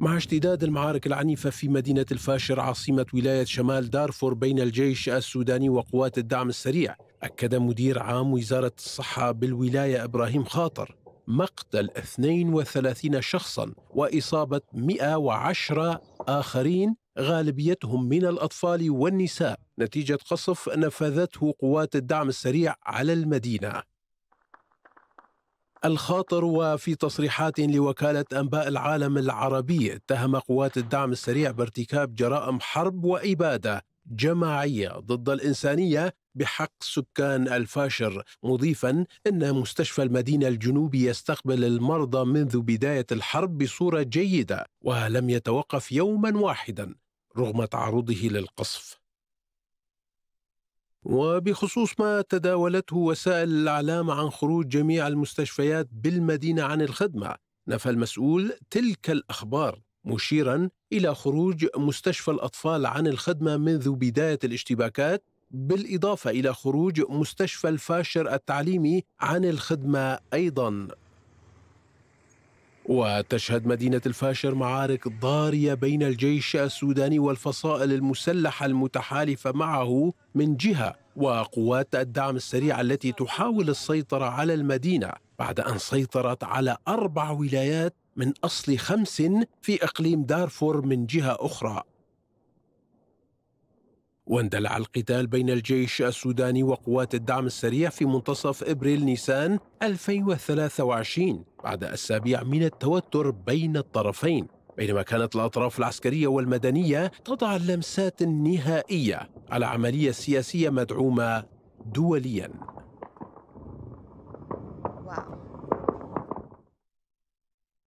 مع اشتداد المعارك العنيفة في مدينة الفاشر عاصمة ولاية شمال دارفور بين الجيش السوداني وقوات الدعم السريع أكد مدير عام وزارة الصحة بالولاية إبراهيم خاطر مقتل 32 شخصا وإصابة 110 آخرين غالبيتهم من الأطفال والنساء نتيجة قصف نفذته قوات الدعم السريع على المدينة الخاطر وفي تصريحات لوكالة أنباء العالم العربي اتهم قوات الدعم السريع بارتكاب جرائم حرب وإبادة جماعية ضد الإنسانية بحق سكان الفاشر مضيفا أن مستشفى المدينة الجنوبي يستقبل المرضى منذ بداية الحرب بصورة جيدة ولم يتوقف يوما واحدا رغم تعرضه للقصف وبخصوص ما تداولته وسائل الإعلام عن خروج جميع المستشفيات بالمدينة عن الخدمة نفى المسؤول تلك الأخبار مشيرا إلى خروج مستشفى الأطفال عن الخدمة منذ بداية الاشتباكات بالإضافة إلى خروج مستشفى الفاشر التعليمي عن الخدمة أيضاً وتشهد مدينة الفاشر معارك ضارية بين الجيش السوداني والفصائل المسلحة المتحالفة معه من جهة وقوات الدعم السريع التي تحاول السيطرة على المدينة بعد أن سيطرت على أربع ولايات من أصل خمس في إقليم دارفور من جهة أخرى واندلع القتال بين الجيش السوداني وقوات الدعم السريع في منتصف ابريل نيسان 2023 بعد اسابيع من التوتر بين الطرفين بينما كانت الاطراف العسكريه والمدنيه تضع اللمسات النهائيه على عمليه سياسيه مدعومه دوليا